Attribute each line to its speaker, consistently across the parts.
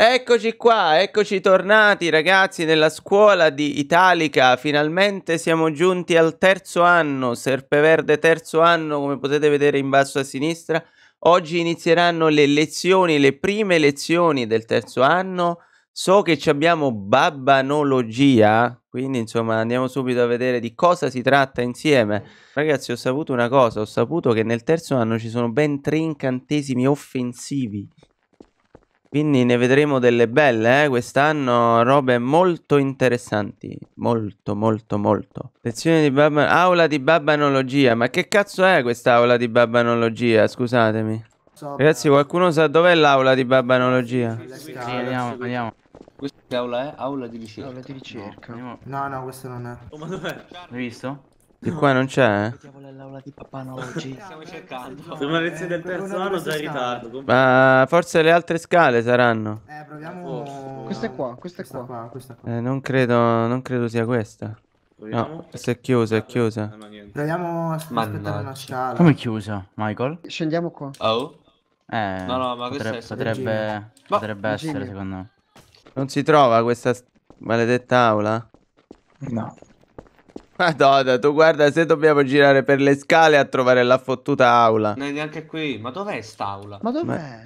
Speaker 1: Eccoci qua, eccoci tornati ragazzi nella scuola di Italica, finalmente siamo giunti al terzo anno, Serpeverde terzo anno come potete vedere in basso a sinistra, oggi inizieranno le lezioni, le prime lezioni del terzo anno, so che abbiamo babbanologia, quindi insomma andiamo subito a vedere di cosa si tratta insieme. Ragazzi ho saputo una cosa, ho saputo che nel terzo anno ci sono ben tre incantesimi offensivi quindi ne vedremo delle belle eh? quest'anno, robe molto interessanti, molto molto molto. Lezione di babba, aula di babbanologia, ma che cazzo è quest'aula aula di babbanologia, scusatemi. So, Ragazzi qualcuno sa dov'è l'aula di babbanologia? Sì, andiamo, andiamo. Questa è aula è aula di ricerca. Aula di ricerca. No, no, no questo non è. Oh, ma dov'è? L'hai visto? Di qua non c'è? Che l'aula di papà no, oggi? Stiamo cercando. Siamo all'inizio eh, del terzo anno già in ritardo. Ma forse le altre scale saranno. Eh, proviamo. Oh, questa è qua, questa, è qua. qua, questa qua. Eh, non credo, non credo sia questa. Proviamo. No, questa è chiusa, è chiusa. Eh, proviamo a aspettare una scala. Come è chiusa, Michael? Scendiamo qua. Oh. Eh, no, no, ma potrebbe, potrebbe, potrebbe essere, secondo me. Non si trova questa maledetta aula? No. Madonna, tu guarda se dobbiamo girare per le scale a trovare la fottuta aula. Non è neanche qui. Ma dov'è st'aula? Ma dov'è?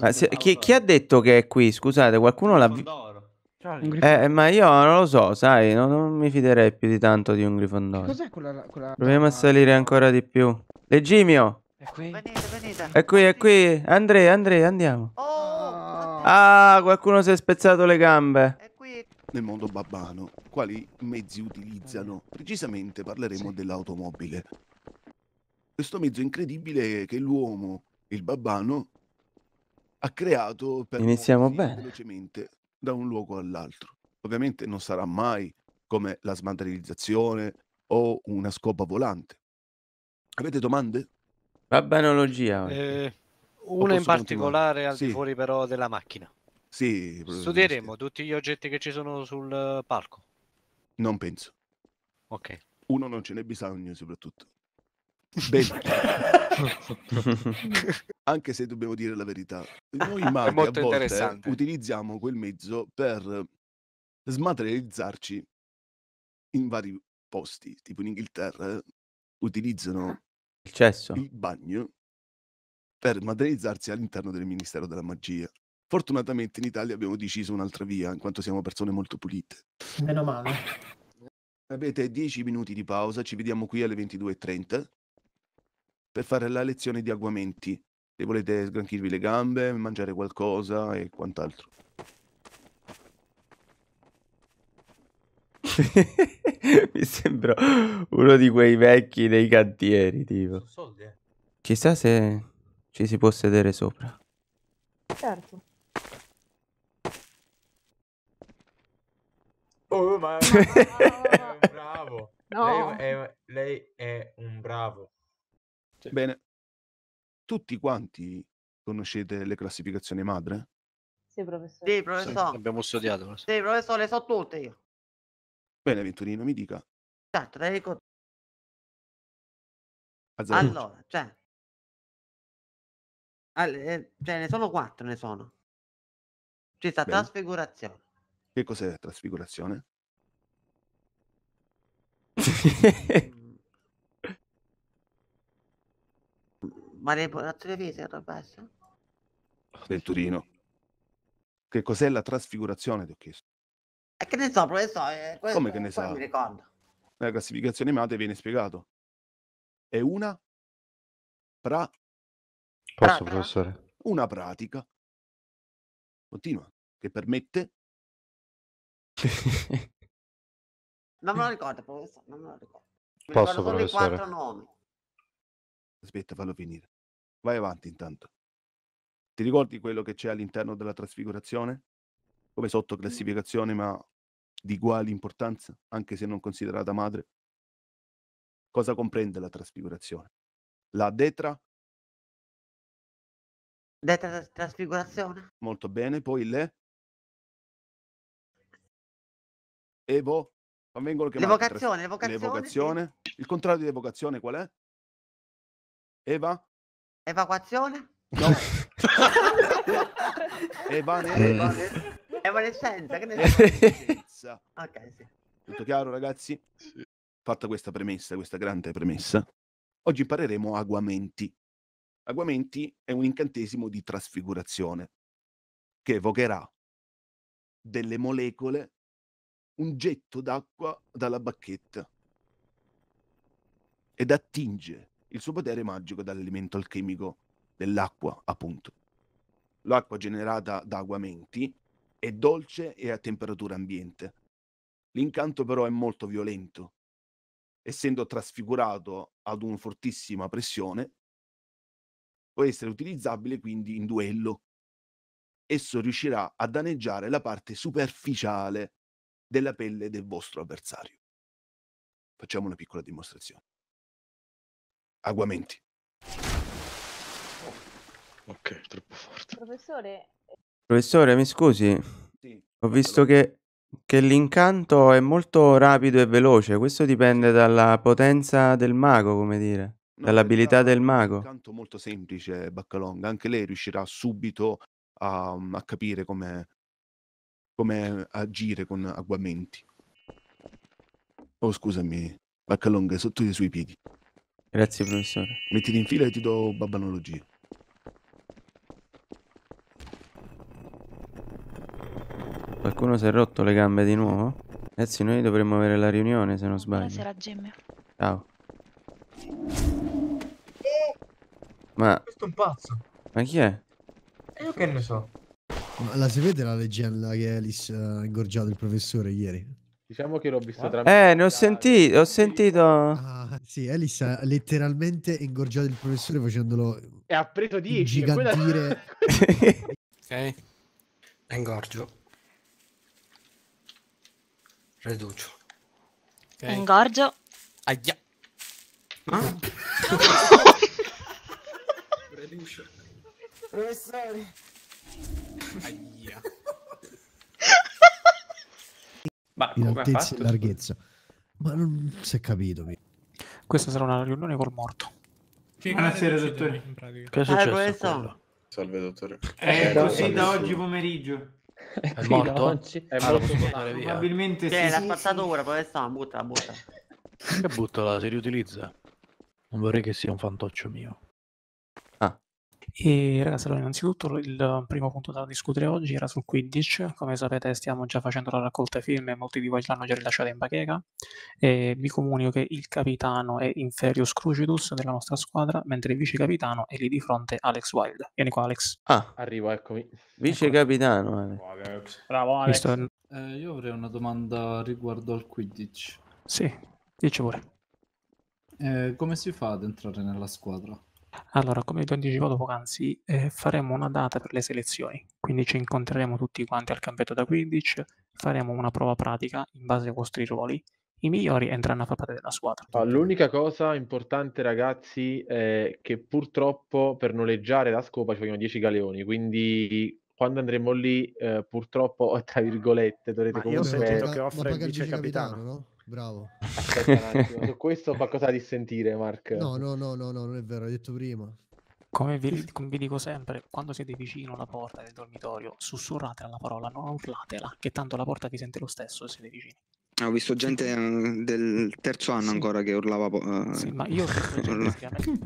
Speaker 1: Ma... Se... Chi, chi, ha detto che è qui? Scusate, qualcuno l'ha visto? Eh, eh, ma io non lo so, sai, non, non, mi fiderei più di tanto di un grifondoro. Cos'è quella, quella... Proviamo a salire ancora di più. Legimio! È qui? Venite, venite. È qui, è qui. Andrea, Andrea, andiamo. Oh. Ah. ah, qualcuno si è spezzato le gambe. Eh,
Speaker 2: nel mondo babbano, quali mezzi utilizzano. Precisamente parleremo sì. dell'automobile. Questo mezzo incredibile che l'uomo, il babbano, ha creato per Iniziamo bene. velocemente da un luogo all'altro. Ovviamente non sarà mai come la smaterializzazione o una scopa volante. Avete domande? Babbanologia.
Speaker 1: Eh, una in particolare continuare? al sì. di fuori però della macchina.
Speaker 2: Sì, Studieremo
Speaker 1: tutti gli oggetti che ci sono sul eh, palco.
Speaker 2: Non penso. Ok. Uno non ce n'è bisogno, soprattutto. Bene. Anche se dobbiamo dire la verità, noi maghi a volte utilizziamo quel mezzo per smaterializzarci in vari posti, tipo in Inghilterra utilizzano il, cesso. il bagno per materializzarsi all'interno del Ministero della Magia. Fortunatamente in Italia abbiamo deciso un'altra via, in quanto siamo persone molto pulite. Meno male. Avete 10 minuti di pausa, ci vediamo qui alle 22.30 per fare la lezione di agguamenti. Se volete sgranchirvi le gambe, mangiare qualcosa e quant'altro. Mi sembra
Speaker 1: uno di quei vecchi dei cantieri, tipo. Eh. Chissà se ci si può sedere sopra. Certo. Oh, ma è un bravo. No. Lei,
Speaker 2: è, lei è un bravo. Cioè. Bene. Tutti quanti conoscete le classificazioni madre?
Speaker 1: Sì, professore. Sì, professore. Sì,
Speaker 2: abbiamo studiato. Sì,
Speaker 1: professore, le so tutte io.
Speaker 2: Bene, Venturino, mi dica.
Speaker 1: Certo, te le ricordo. Allora, cioè... All- cioè, ne sono quattro, ne sono. Ci sta Bene. trasfigurazione,
Speaker 2: che cos'è la trasfigurazione?
Speaker 1: Ma le televisione, Roberto?
Speaker 2: Del Turino. Che cos'è la trasfigurazione, ti ho chiesto.
Speaker 1: E che ne so, professore? Eh, questo Come che ne sa? So? mi ricordo.
Speaker 2: Nella classificazione Mate viene spiegato. È una pra... Posso, pra... professore? Una pratica continua che permette non me lo ricordo, professore, non me lo ricordo. Mi Posso, ricordo professore. i quattro nomi. Aspetta, fallo finire. Vai avanti intanto. Ti ricordi quello che c'è all'interno della trasfigurazione? Come sottoclassificazione, ma di uguale importanza, anche se non considerata madre? Cosa comprende la trasfigurazione? La detra? Detra trasfigurazione. Molto bene, poi le? Evo? Boh, Convengo che l'evocazione, l'evocazione, l'evocazione. Sì. Il contrario di evocazione qual è? Eva?
Speaker 1: Evacuazione?
Speaker 2: No. Evane, Evane. Eh. Evanescenza, che ne so. ok, sì. Tutto chiaro, ragazzi? Sì. Fatta questa premessa, questa grande premessa, oggi impareremo aguamenti. Aguamenti è un incantesimo di trasfigurazione che evocherà delle molecole un getto d'acqua dalla bacchetta ed attinge il suo potere magico dall'elemento alchemico dell'acqua, appunto. L'acqua generata da aguamenti è dolce e a temperatura ambiente. L'incanto però è molto violento. Essendo trasfigurato ad una fortissima pressione, può essere utilizzabile quindi in duello. Esso riuscirà a danneggiare la parte superficiale della pelle del vostro avversario. Facciamo una piccola dimostrazione. Aguamenti. Oh, ok, troppo
Speaker 1: forte. Professore, eh, Professore mi scusi. Sì. Ho visto che, che l'incanto è molto rapido e veloce. Questo dipende dalla potenza del mago, come dire. No, dall'abilità del mago. Un
Speaker 2: incanto molto semplice, Baccalonga. Anche lei riuscirà subito a, a capire come come agire con agguamenti. Oh, scusami, Baccalonga, sotto i suoi piedi. Grazie, professore. Mettiti in fila e ti do babbanologia.
Speaker 1: Qualcuno si è rotto le gambe di nuovo? Ragazzi, noi dovremmo avere la riunione, se non sbaglio. Buonasera, Gemme. Ciao. Eh!
Speaker 2: Ma... Questo è un pazzo.
Speaker 1: Ma chi è? Eh, io che ne so. Ma la si vede la leggenda che Alice ha eh, ingorgiato il professore ieri?
Speaker 2: Diciamo che l'ho visto tra tramite...
Speaker 1: Eh, ne ho sentito, ho sentito... Ah, sì, Alice ha eh, letteralmente ingorgiato il professore facendolo...
Speaker 2: E ha preso 10. Gigantire...
Speaker 1: Quella... ok. Engorgio. Reducio. Okay. Engorgio.
Speaker 2: Aia. Ah? Reducio. Professore.
Speaker 1: Ma in altezza e larghezza. Ma non si è capito. Questa sarà una riunione col morto.
Speaker 2: Buonasera, ah, dottore. Che è eh, successo?
Speaker 1: Salve, dottore. Eh, è eh, così da oggi pomeriggio. È morto? Oggi. È morto, Probabilmente sì. L'ha passato ora, poi sta, butta, butta. Che
Speaker 2: buttala, si riutilizza.
Speaker 1: Non vorrei che sia un fantoccio mio. E ragazzi, allora innanzitutto il primo punto da discutere oggi era sul Quidditch, come sapete stiamo già facendo la raccolta film e molti di voi l'hanno già rilasciata in bacheca, e vi comunico che il capitano è Inferius Crucidus della nostra squadra, mentre il vice capitano è lì di fronte Alex Wild. Vieni qua Alex. Ah, arrivo, eccomi. Vice capitano. Bravo Alex. Bravo, Eh, io avrei una domanda riguardo al Quidditch. Sì, dice pure. Eh, come si fa ad entrare nella squadra? Allora, come vi ho anticipato poc'anzi, ehm, faremo una data per le selezioni, quindi ci incontreremo tutti quanti al campetto da 15, faremo una prova pratica in base ai vostri ruoli, i migliori entreranno a far parte della squadra.
Speaker 2: l'unica cosa importante ragazzi è che purtroppo per noleggiare la scopa ci vogliono 10 galeoni, quindi quando andremo lì eh, purtroppo, tra virgolette, dovrete Ma io ho comunque... sentito che offre il vice capitano.
Speaker 1: no? Bravo.
Speaker 2: Aspetta un attimo, su questo qualcosa da dissentire, Mark. No, no,
Speaker 1: no, no, no, non è vero, l'ho detto prima. Come vi, come vi, dico sempre, quando siete vicino alla porta del dormitorio, sussurrate la parola, non urlatela, che tanto la porta vi sente lo stesso se siete vicini. Ah, ho visto gente eh, del terzo anno sì. ancora che urlava. Uh, sì, ma io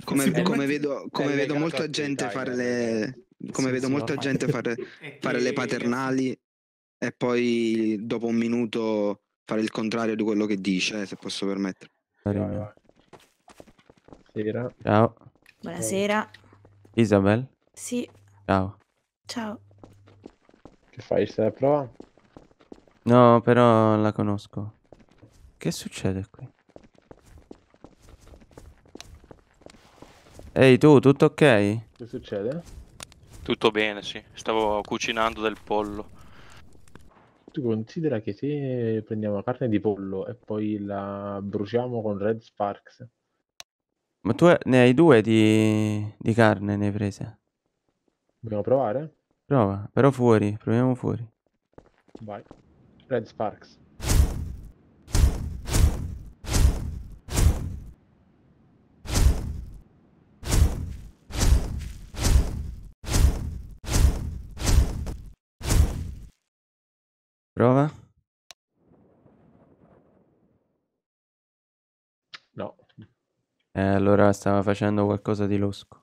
Speaker 2: come, come vedo, eh, come vedo molta gente fare
Speaker 1: le.
Speaker 2: Come vedo molta gente fare, fare le paternali
Speaker 1: e poi dopo un minuto fare il contrario di quello che dice, se posso permettere. Arriva. Buonasera. Ciao. Buonasera. Isabel? Sì. Ciao. Ciao. Che fai? Stai a prova? No, però la conosco. Che succede qui? Ehi tu, tutto ok? Che succede? Tutto bene, sì. Stavo cucinando del pollo
Speaker 2: tu considera che se prendiamo carne di pollo e poi la bruciamo con Red Sparks.
Speaker 1: Ma tu ne hai due di, di carne, ne hai prese?
Speaker 2: Dobbiamo provare?
Speaker 1: Prova, però fuori, proviamo fuori.
Speaker 2: Vai. Red Sparks. Prova.
Speaker 1: No. Eh, allora stava facendo qualcosa di losco.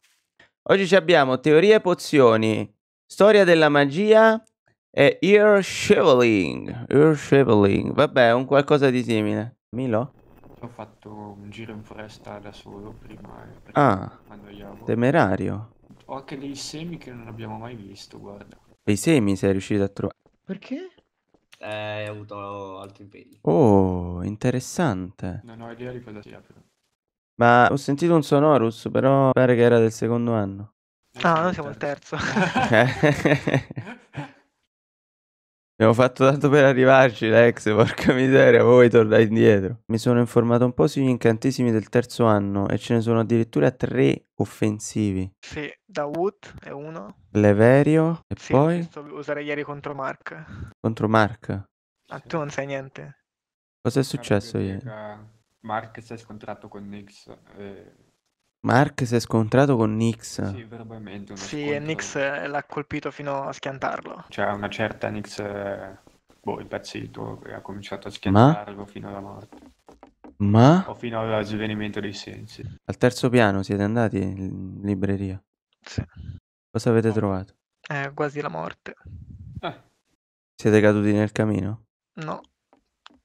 Speaker 1: Oggi ci abbiamo teorie e pozioni, storia della magia e ear shoveling. Ear shoveling. Vabbè, un qualcosa di simile. Milo? Ho fatto un giro in foresta da solo prima. Ah, temerario. Ho anche dei semi che non abbiamo mai visto, guarda. Dei semi sei riuscito a trovare. Perché? eh, ho avuto altri impegni. Oh, interessante. Non ho idea di cosa sia però. Ma ho sentito un sonorus, però pare che era del secondo anno. No, ah, noi siamo al terzo. Abbiamo fatto tanto per arrivarci, Lex, porca miseria, voi tornate indietro. Mi sono informato un po' sugli incantesimi del terzo anno e ce ne sono addirittura tre offensivi. Sì, Dawood è uno. Leverio e sì, poi... usare ieri contro Mark. Contro Mark? Ah, tu non sai niente. Cosa è successo ieri? Mark si è scontrato con Nix. E Mark si è scontrato con Nix. Sì, probabilmente. Sì, e scontro. Nix eh, l'ha colpito fino a schiantarlo. Cioè, una certa Nix, eh, boh, impazzito, che ha cominciato a schiantarlo fino alla morte. Ma O fino al svenimento dei sensi. al terzo piano siete andati in libreria. Sì. Cosa avete No. Boh. trovato? Eh, quasi la morte. Ah, Siete caduti nel camino?
Speaker 2: No.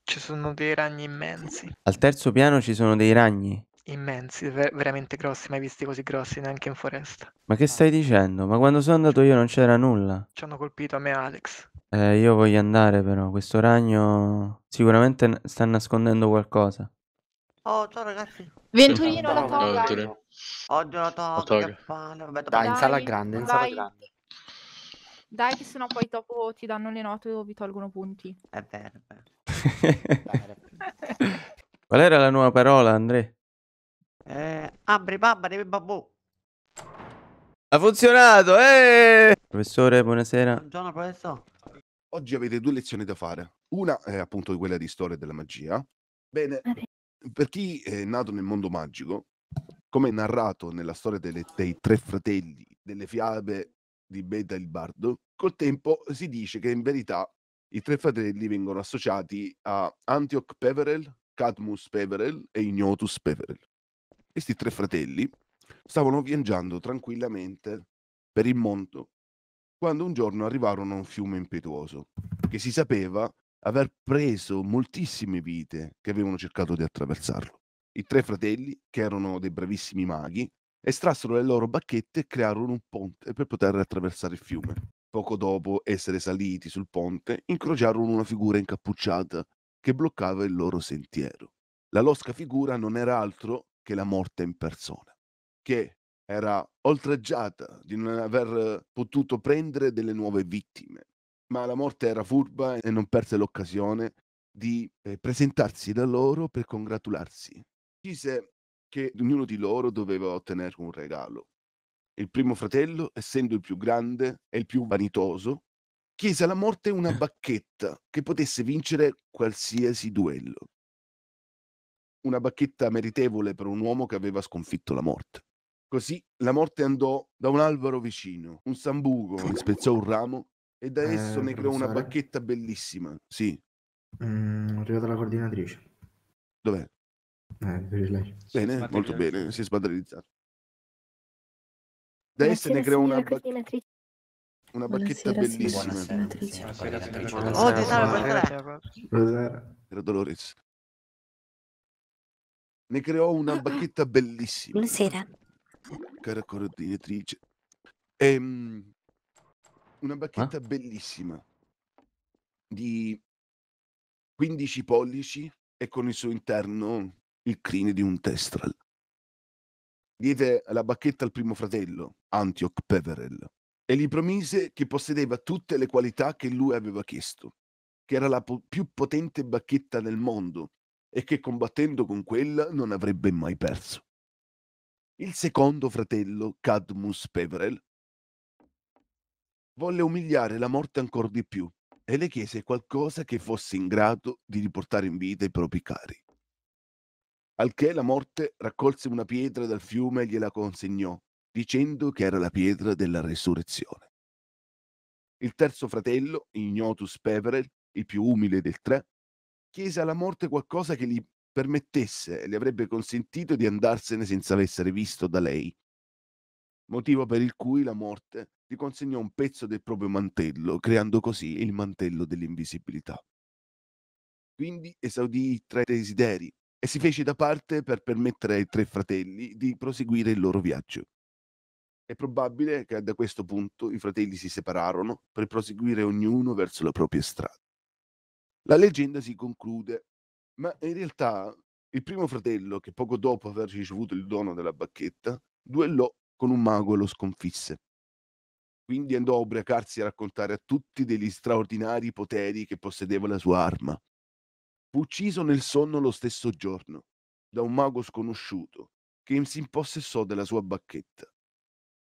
Speaker 2: Ci sono dei ragni immensi.
Speaker 1: Al terzo piano ci sono dei ragni
Speaker 2: immensi, veramente grossi, mai visti così grossi neanche in foresta.
Speaker 1: Ma che stai dicendo? Ma quando sono andato io non c'era nulla. Ci hanno colpito a me Alex. Eh, io voglio andare però, questo ragno sicuramente sta nascondendo qualcosa. Oh, ciao ragazzi.
Speaker 2: Venturino la Ciao, toga. Venturino.
Speaker 1: Oggi la La toga, che palle. Vabbè, dopo- Dai, in sala grande, in sala Dai. grande. Dai, che sennò poi dopo ti danno le note o vi tolgono punti. È vero, è vero. Qual era la nuova parola, Andrea? Eh, ambre, babba, deve babbo. Ha funzionato, eh! Professore, buonasera. Buongiorno, professore.
Speaker 2: Oggi avete due lezioni da fare. Una è appunto quella di storia della magia. Bene, per chi è nato nel mondo magico, come narrato nella storia delle, dei tre fratelli delle fiabe di Beta il Bardo, col tempo si dice che in verità i tre fratelli vengono associati a Antioch Peverel, Cadmus Peverel e Ignotus Peverel. Questi tre fratelli stavano viaggiando tranquillamente per il mondo quando un giorno arrivarono a un fiume impetuoso che si sapeva aver preso moltissime vite che avevano cercato di attraversarlo. I tre fratelli, che erano dei bravissimi maghi, estrassero le loro bacchette e crearono un ponte per poter attraversare il fiume. Poco dopo essere saliti sul ponte, incrociarono una figura incappucciata che bloccava il loro sentiero. La losca figura non era altro che la morte in persona, che era oltraggiata di non aver potuto prendere delle nuove vittime, ma la morte era furba e non perse l'occasione di eh, presentarsi da loro per congratularsi. Disse che ognuno di loro doveva ottenere un regalo. Il primo fratello, essendo il più grande e il più vanitoso, chiese alla morte una bacchetta che potesse vincere qualsiasi duello una bacchetta meritevole per un uomo che aveva sconfitto la morte. Così la morte andò da un albero vicino, un sambuco, spezzò un ramo e da eh, esso eh, ne creò una bacchetta bellissima. Sì. Mm, è arrivata la coordinatrice. Dov'è? Eh, lei. Bene, molto bene, si è sbadrilizzato. Da esso ne creò una bacchetta una bacchetta Buonasera, bellissima. Buonasera, Buonasera, oh, tesoro, buonasera. Era Dolores ne creò una mm, mm. bacchetta bellissima. Buonasera. Cara coordinatrice. Ehm, una eh? bacchetta bellissima di 15 pollici e con il suo interno il crine di un Testral. Diede la bacchetta al primo fratello, Antioch Peverell, e gli promise che possedeva tutte le qualità che lui aveva chiesto, che era la po- più potente bacchetta del mondo e che combattendo con quella non avrebbe mai perso. Il secondo fratello, Cadmus Peverel, volle umiliare la morte ancora di più e le chiese qualcosa che fosse in grado di riportare in vita i propri cari. Al che la morte raccolse una pietra dal fiume e gliela consegnò, dicendo che era la pietra della resurrezione. Il terzo fratello, Ignotus Peverel, il più umile del tre, chiese alla morte qualcosa che gli permettesse e le avrebbe consentito di andarsene senza essere visto da lei. Motivo per il cui la morte gli consegnò un pezzo del proprio mantello, creando così il mantello dell'invisibilità. Quindi esaudì i tre desideri e si fece da parte per permettere ai tre fratelli di proseguire il loro viaggio. È probabile che da questo punto i fratelli si separarono per proseguire ognuno verso la propria strada. La leggenda si conclude, ma in realtà il primo fratello, che poco dopo aver ricevuto il dono della bacchetta, duellò con un mago e lo sconfisse. Quindi andò a ubriacarsi a raccontare a tutti degli straordinari poteri che possedeva la sua arma. Fu ucciso nel sonno lo stesso giorno da un mago sconosciuto che si impossessò della sua bacchetta.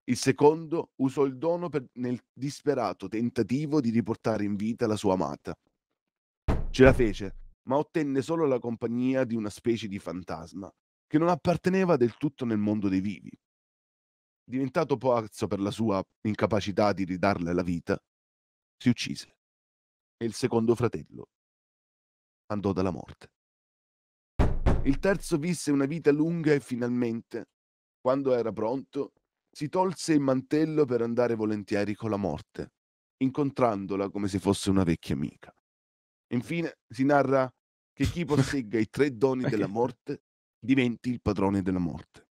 Speaker 2: Il secondo usò il dono per, nel disperato tentativo di riportare in vita la sua amata, Ce la fece, ma ottenne solo la compagnia di una specie di fantasma, che non apparteneva del tutto nel mondo dei vivi. Diventato pazzo per la sua incapacità di ridarle la vita, si uccise. E il secondo fratello andò dalla morte. Il terzo visse una vita lunga e finalmente, quando era pronto, si tolse il mantello per andare volentieri con la morte, incontrandola come se fosse una vecchia amica. Infine si narra che chi possegga i tre doni della morte diventi il padrone della morte.